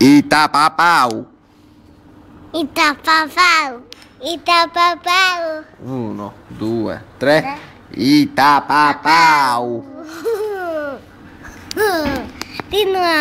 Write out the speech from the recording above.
Itapapau. Itapapau. Itapapau. Um, duas, três. Itapapau. Continua.